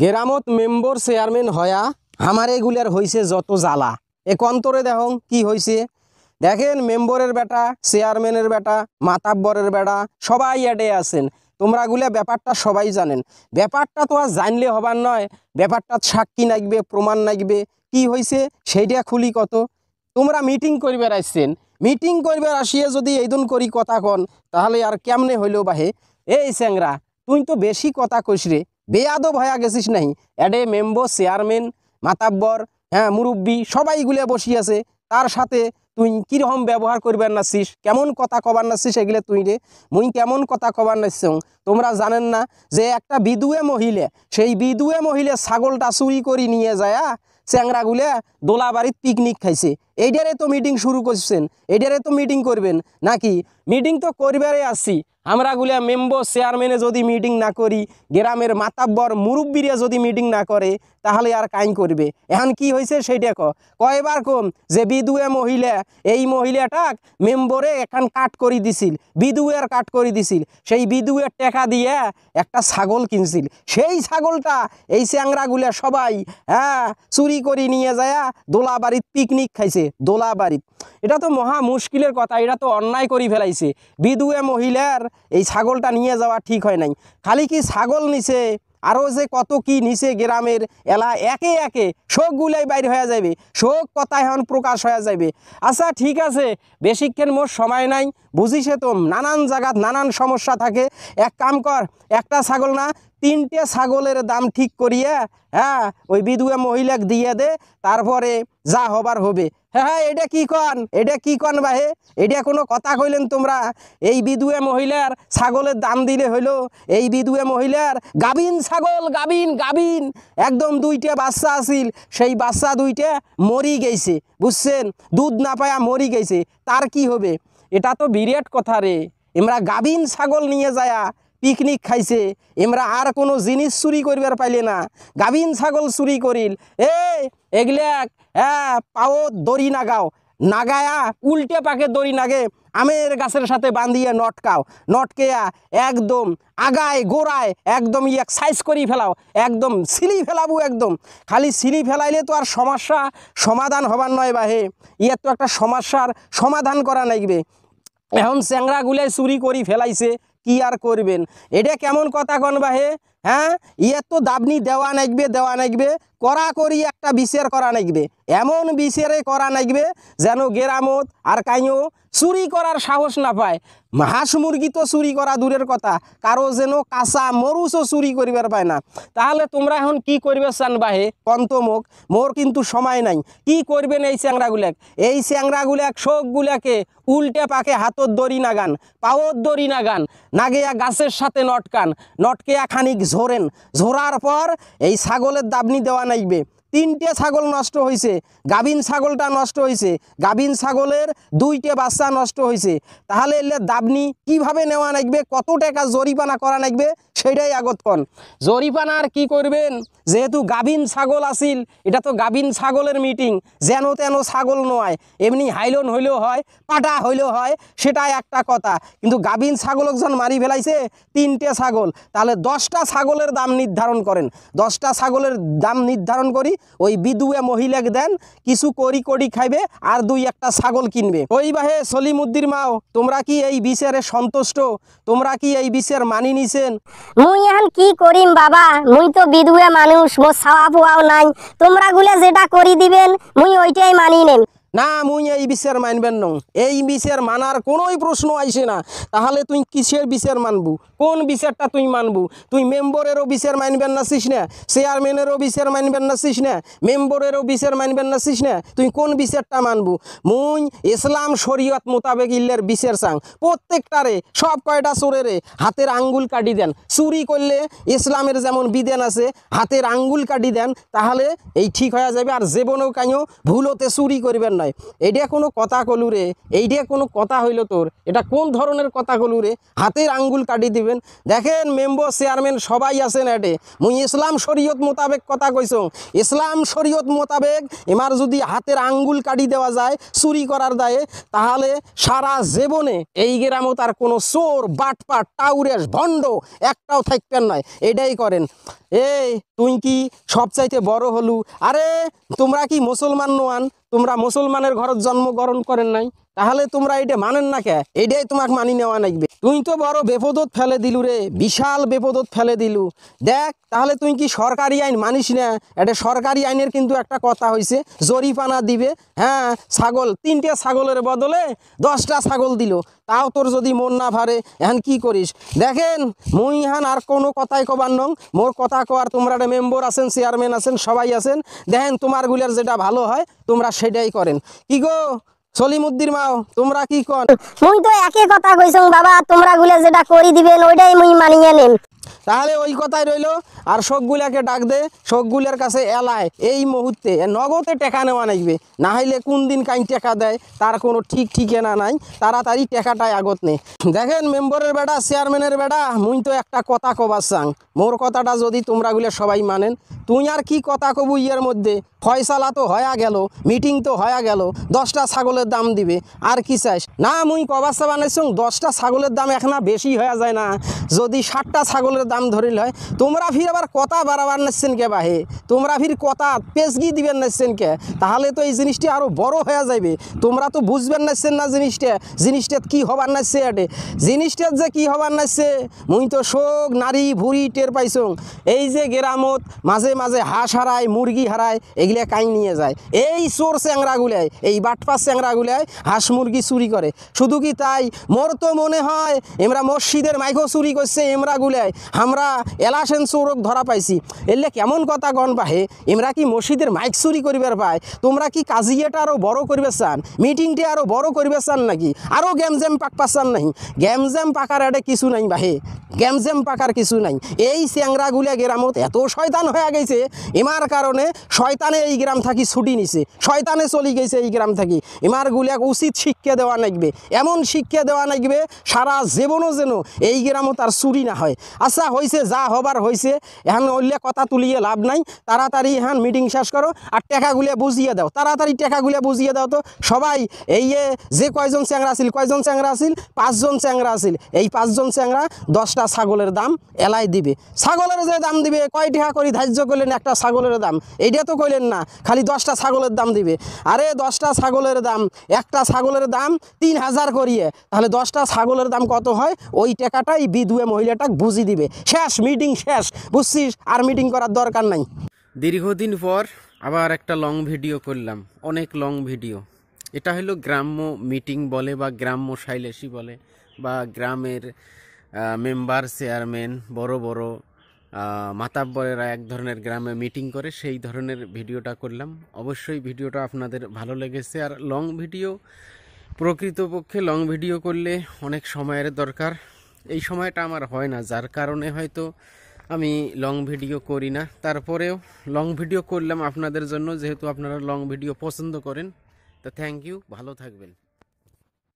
গেরামত member chairman হয়া আমার এগুলার হইছে যত জ্বালা অন্তরে দেখং কি হইছে দেখেন মেম্বরের বেটা চেয়ারম্যানের বেটা মাতাব্বরের বেটা সবাই অ্যাডে আছেন তোমরা গুলা ব্যাপারটা সবাই জানেন ব্যাপারটা তো আর জানলে হবার নয় ব্যাপারটা সাক্ষী নাগবে প্রমাণ নাগবে কি হয়েছে সেইটা খুলি কত তোমরা মিটিং করবে আসছেন মিটিং করবে আসিয়ে যদি এইদিন করি কথা কন তাহলে আর কেমনে হইলো বাহে এই স্যাংরা তুই তো বেশি কথা কইস রে বেয়াদব ভায়া গেছিস নাই অ্যাডে মেম্বো চেয়ারম্যান মাতাব্বর হ্যাঁ মুরব্বী গুলে বসি আছে তার সাথে তুই কীরকম ব্যবহার করবার নাছিস কেমন কথা কবার নাছিস এগুলো তুই রে মুই কেমন কথা কবার নাচ্ছ তোমরা জানেন না যে একটা বিদুয়ে মহিলা সেই বিদুয়ে মহিলা ছাগলটা চুরি করে নিয়ে যায় চ্যাংরাগুলে দোলাবাড়ির পিকনিক খাইছে এইটারে তো মিটিং শুরু করছেন এইটারে তো মিটিং করবেন নাকি মিটিং তো করবারে আসছি আমরাগুলা মেম্বর চেয়ারম্যানে যদি মিটিং না করি গ্রামের মাতাব্বর মুরব্বীরা যদি মিটিং না করে তাহলে আর কাইন করবে এখন কি হয়েছে সেইটা ক কয়বার কম যে বিদুয়ে মহিলা এই মহিলাটাক মেম্বরে এখন কাট করে দিছিল বিদুয়ের কাট করে দিছিল সেই বিদুয়ের টেকা দিয়ে একটা ছাগল কিনছিল সেই ছাগলটা এই চ্যাংরাগুলা সবাই হ্যাঁ চুরি করে নিয়ে যায় দোলাবাড়ির পিকনিক খাইছে দোলাবাড়ির এটা তো মহা মুশকিলের কথা এটা তো অন্যায় করি ফেলাইছে বিদুয়ে মহিলার এই ছাগলটা নিয়ে যাওয়া ঠিক হয় নাই খালি কি ছাগল নিছে আরও যে কত কি নিচে গ্রামের এলা একে একে গুলাই বাইর হয়ে যাবে শোক কথা এখন প্রকাশ হয়ে যাবে আচ্ছা ঠিক আছে বেশিক্ষণ মোর সময় নাই বুঝিছে তো নানান জায়গাত নানান সমস্যা থাকে এক কাম কর একটা ছাগল না তিনটে ছাগলের দাম ঠিক করিয়া হ্যাঁ ওই বিধুয়া মহিলাকে দিয়ে দে তারপরে যা হবার হবে হ্যাঁ হ্যাঁ এটা কি কন এটা কি কন বাহে এটা কোনো কথা কইলেন তোমরা এই বিধুয়া মহিলার ছাগলের দাম দিলে হইলো এই বিধুয়া মহিলার গাবিন ছাগল গাবিন গাবিন একদম দুইটা বাচ্চা আসিল সেই বাচ্চা দুইটা মরি গেছে বুঝছেন দুধ না পায়া মরি গেছে তার কি হবে এটা তো বিরাট কথা রে এমরা গাবিন ছাগল নিয়ে যায়া পিকনিক খাইছে এমরা আর কোনো জিনিস চুরি করবার পাইলে না গাভিন ছাগল চুরি করিল এ এগলাক হ্যাঁ পাও দড়ি নাগাও নাগায়া উল্টে পাকে দড়ি নাগে আমের গাছের সাথে বাঁধিয়ে নটকাও নটকেয়া একদম আগায় গোড়ায় একদম এক সাইজ করি ফেলাও একদম সিলি ফেলাবো একদম খালি সিলি ফেলাইলে তো আর সমস্যা সমাধান হবার নয় বাহে ইয়ে তো একটা সমস্যার সমাধান করা নাইবে এখন চ্যাংরাগুলাই চুরি করি ফেলাইছে কি আর করবেন এটা কেমন কথা বলবা হে হ্যাঁ ইয়ে তো দাবি দেওয়ান আসবে দেওয়ান আসবে করা করি একটা বিশের করা নাগবে এমন বিশেরে করা নাগবে যেন গেরামত আর কাইও চুরি করার সাহস না পায় হাঁস মুরগি তো চুরি করা দূরের কথা কারো যেন কাঁচা মরুচও চুরি করিবার পায় না তাহলে তোমরা এখন কি করবে চান বাহে কন্ত মোর কিন্তু সময় নাই কি করবেন এই চ্যাংরাগুলাক এই চ্যাংরাগুলাক শোকগুলাকে উল্টে পাকে হাতর দড়ি নাগান পাওর দড়ি নাগান নাগেয়া গাছের সাথে নটকান নটকেয়া খানিক ঝোরেন ঝোরার পর এই ছাগলের দাবনি দেওয়া লাগবে তিনটে ছাগল নষ্ট হয়েছে গাভিন ছাগলটা নষ্ট হয়েছে গাভিন ছাগলের দুইটে বাচ্চা নষ্ট হয়েছে তাহলে এলে দাবনি কিভাবে নেওয়া লাগবে কত টাকা জরিমানা করা লাগবে সেটাই আগত কন আর কী করবেন যেহেতু গাভিন ছাগল আসিল এটা তো গাভিন ছাগলের মিটিং যেন তেন ছাগল নয় এমনি হাইলন হইলেও হয় পাটা হইলেও হয় সেটাই একটা কথা কিন্তু গাভিন ছাগল একজন মারি ফেলাইছে তিনটে ছাগল তাহলে দশটা ছাগলের দাম নির্ধারণ করেন দশটা ছাগলের দাম নির্ধারণ করি ওই বিদুয়ে মহিলাকে দেন কিছু করি করি খাইবে আর দুই একটা ছাগল কিনবে ওই বাহে সলিমুদ্দির মাও তোমরা কি এই বিচারে সন্তুষ্ট তোমরা কি এই বিচার মানি নিছেন মুই এখন কি করিম বাবা মুই তো বিধুয়ে মানুষ মো সাওয়া পোয়াও নাই তোমরা গুলে যেটা করি দিবেন মুই ওইটাই মানি নেম না মুই এই বিচার মানবেন নং এই বিচার মানার কোনোই প্রশ্ন আইসে না তাহলে তুই কিসের বিচার মানবু কোন বিচারটা তুই মানবু তুই মেম্বরেরও বিচার মানবেন না চিস না চেয়ারম্যানেরও বিচার মানবেন না চিস না মেম্বরেরও বিচার মানবেন না চিস না তুই কোন বিচারটা মানবু মুই ইসলাম শরীয়ত মোতাবেক ইল্লের বিচার চাং প্রত্যেকটারে সব কয়টা চোরেরে হাতের আঙ্গুল কাটি দেন চুরি করলে ইসলামের যেমন বিধান আছে হাতের আঙ্গুল কাটি দেন তাহলে এই ঠিক হয়ে যাবে আর জীবনেও কাঁও ভুলোতে চুরি করবেন নাই এইটা কোনো কথা কলু রে এইটা কোনো কথা হইল তোর এটা কোন ধরনের কথা কলু রে হাতের আঙ্গুল কাটি দিবেন দেখেন মেম্বর চেয়ারম্যান সবাই আছেন এটে মুই ইসলাম শরীয়ত মোতাবেক কথা কইস ইসলাম শরীয়ত মোতাবেক এমার যদি হাতের আঙ্গুল কাটি দেওয়া যায় চুরি করার দায়ে তাহলে সারা জীবনে এই গ্রামও তার কোনো চোর বাটপাট টাউরেশ ভণ্ড একটাও থাকবেন নয় এটাই করেন এই তুই কি সবচাইতে বড় হলু আরে তোমরা কি মুসলমান নোয়ান তোমরা মুসলমানের ঘরের জন্মগ্রহণ করেন নাই তাহলে তোমরা এটা মানেন না কে এটাই তোমাকে মানি নেওয়া লাগবে তুই তো বড় বেপদত ফেলে দিলু রে বিশাল বেপদত ফেলে দিলু দেখ তাহলে তুই কি সরকারি আইন মানিস না এটা সরকারি আইনের কিন্তু একটা কথা হয়েছে জরিপানা দিবে হ্যাঁ ছাগল তিনটে ছাগলের বদলে দশটা ছাগল দিল তাও তোর যদি মন না ভারে এখন কি করিস দেখেন মুই হান আর কোনো কথাই কবার নং মোর কথা কোয়ার তোমরা একটা মেম্বর আছেন চেয়ারম্যান আছেন সবাই আছেন দেখেন তোমার গুলার যেটা ভালো হয় তোমরা সেটাই করেন কি গো সলিমুদ্দির মাও তোমরা কি কন মুই তো একই কথা কইছং বাবা তোমরা গুলা যেটা করি দিবেন ওইটাই মুই মানিয়ে নিম তাহলে ওই কথাই রইল আর শোকগুলাকে ডাক দে শোকগুলার কাছে এলায় এই মুহূর্তে নগদে টেকা নেওয়া নাইবে না হইলে কোন দিন কাই টেকা দেয় তার কোনো ঠিক ঠিকানা নাই তাড়াতাড়ি টেকাটাই আগত নে দেখেন মেম্বরের বেটা চেয়ারম্যানের বেটা মুই তো একটা কথা কবার চাং মোর কথাটা যদি তোমরাগুলো সবাই মানেন তুই আর কি কথা কবু ইয়ের মধ্যে ফয়সালা তো হয়া গেল মিটিং তো হয়া গেল দশটা ছাগলের দাম দিবে আর কি চাইস না মুই কবাসা বানাইছ দশটা ছাগলের দাম এখন বেশি হয়ে যায় না যদি ষাটটা ছাগলের করে দাম ধরিল হয় তোমরা ফির আবার কথা বাড়াবার নিচ্ছেন কে বাহে তোমরা ফির কথা পেজগি দিবেন নিচ্ছেন কে তাহলে তো এই জিনিসটি আরও বড় হয়ে যাবে তোমরা তো বুঝবেন নিচ্ছেন না জিনিসটা জিনিসটা কি হবার নাচছে এটে জিনিসটার যে কি হবার নাচছে মুই তো শোক নারী ভুড়ি টের পাইছো এই যে গেরামত মাঝে মাঝে হাঁস হারায় মুরগি হারায় এগুলা কাই নিয়ে যায় এই চোর চ্যাংরাগুলায় এই বাটপা চ্যাংরাগুলায় হাঁস মুরগি চুরি করে শুধু কি তাই মোর তো মনে হয় এমরা মসজিদের মাইকো চুরি করছে এমরাগুলায় আমরা এলাসেন চৌরক ধরা পাইছি এলে কেমন কথা গণ পাহে এমরা কি মসজিদের মাইক চুরি করিবার পায় তোমরা কি কাজিয়াটা আরও বড় করিবে চান মিটিংটি আরও বড় করিবে চান নাকি আরও জেম পাক পাচ্ছান নাই জেম পাকার এটা কিছু নাই বাহে গেম জেম পাকার কিছু নাই এই স্যাংরাগুলা গ্রামত এত শয়তান হয়ে গেছে এমার কারণে শয়তানে এই গ্রাম থাকি ছুটি নিছে শয়তানে চলি গেছে এই গ্রাম থাকি এমার গুলিয়াক উচিত শিক্ষা দেওয়া লাগবে এমন শিক্ষা দেওয়া লাগবে সারা জীবনও যেন এই গ্রামও তার চুরি না হয় আশা হয়েছে যা হবার হয়েছে এখন অল্য কথা তুলিয়ে লাভ নাই তাড়াতাড়ি এখন মিটিং শেষ করো আর গুলিয়ে বুঝিয়ে দাও তাড়াতাড়ি গুলিয়ে বুঝিয়ে দাও তো সবাই এই যে কয়জন চ্যাংরা আছিল কয়জন চ্যাংরা আছিল পাঁচজন চ্যাংরা আছিল এই পাঁচজন চ্যাংরা দশটা ছাগলের দাম এলাই দিবে ছাগলের যে দাম দিবে কয় টেকা করে ধার্য করলেন একটা ছাগলের দাম এইটা তো কইলেন না খালি দশটা ছাগলের দাম দিবে আরে দশটা ছাগলের দাম একটা ছাগলের দাম তিন হাজার করিয়ে তাহলে দশটা ছাগলের দাম কত হয় ওই টাকাটাই বিধুয়ে মহিলাটাকে বুঝিয়ে দিবে দিবে শেষ মিটিং শেষ বুঝছিস আর মিটিং করার দরকার নাই দীর্ঘদিন পর আবার একটা লং ভিডিও করলাম অনেক লং ভিডিও এটা হলো গ্রাম্য মিটিং বলে বা গ্রাম্য শৈলেশি বলে বা গ্রামের মেম্বার চেয়ারম্যান বড় বড় মাতাব্বরেরা এক ধরনের গ্রামে মিটিং করে সেই ধরনের ভিডিওটা করলাম অবশ্যই ভিডিওটা আপনাদের ভালো লেগেছে আর লং ভিডিও প্রকৃতপক্ষে লং ভিডিও করলে অনেক সময়ের দরকার এই সময়টা আমার হয় না যার কারণে হয়তো আমি লং ভিডিও করি না তারপরেও লং ভিডিও করলাম আপনাদের জন্য যেহেতু আপনারা লং ভিডিও পছন্দ করেন তো থ্যাংক ইউ ভালো থাকবেন